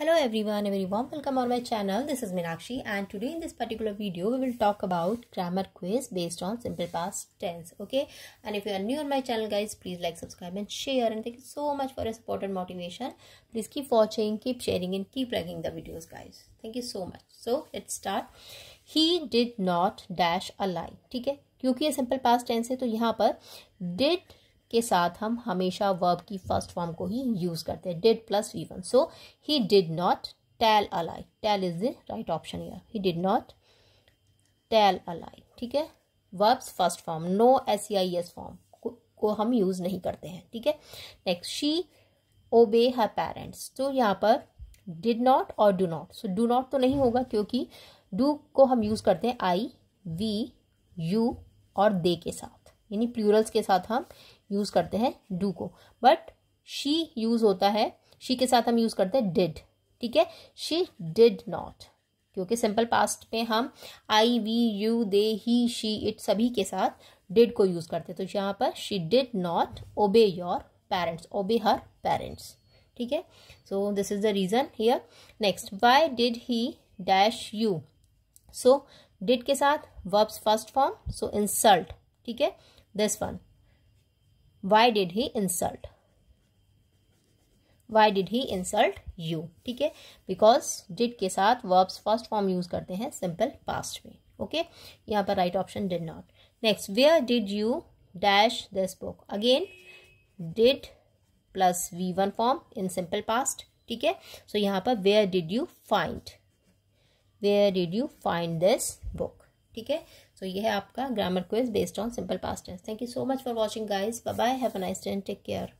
Hello everyone, a very warm welcome on my channel. This is Minakshi and today in this particular video we will talk about grammar quiz based on simple past tense. Okay, and if you are new on my channel guys, please like, subscribe and share and thank you so much for your support and motivation. Please keep watching, keep sharing and keep liking the videos guys. Thank you so much. So let's start. He did not dash a lie. Okay? Because it's simple past tense, so here, did के साथ हम हमेशा verb की first form को ही use करते हैं did plus V one so he did not tell a lie tell is the right option यार he did not tell a lie ठीक है verbs first form no S I S form को हम use नहीं करते हैं ठीक है नेक्स्ट शी ओबे हर पेरेंट्स तो यहाँ पर डिड नॉट और do not so do not तो नहीं होगा क्योंकि डू को हम यूज़ करते हैं आई वी यू और दे के साथ यानी प्लूरल्स के साथ हम यूज़ करते हैं डू को बट शी यूज़ होता है शी के साथ हम यूज़ करते हैं डिड ठीक है शी डिड नॉट क्योंकि सिंपल पास्ट में हम I we you they he she it सभी के साथ डिड को यूज़ करते हैं तो यहाँ पर she did not obey your parents obey her parents ठीक है so this is the reason here next why did he dash you so did के साथ verbs first form so insult ठीक है this one why did he insult why did he insult you ठीक है because did के साथ verbs first form use करते हैं सिंपल पास्ट में ओके okay? यहाँ पर right option did not next where did you dash this book again did plus V one form in simple past ठीक है सो यहाँ पर where did you find where did you find this book ठीक है so ये है आपका grammar quiz based on simple past tense thank you so much for watching guys bye have a nice day take care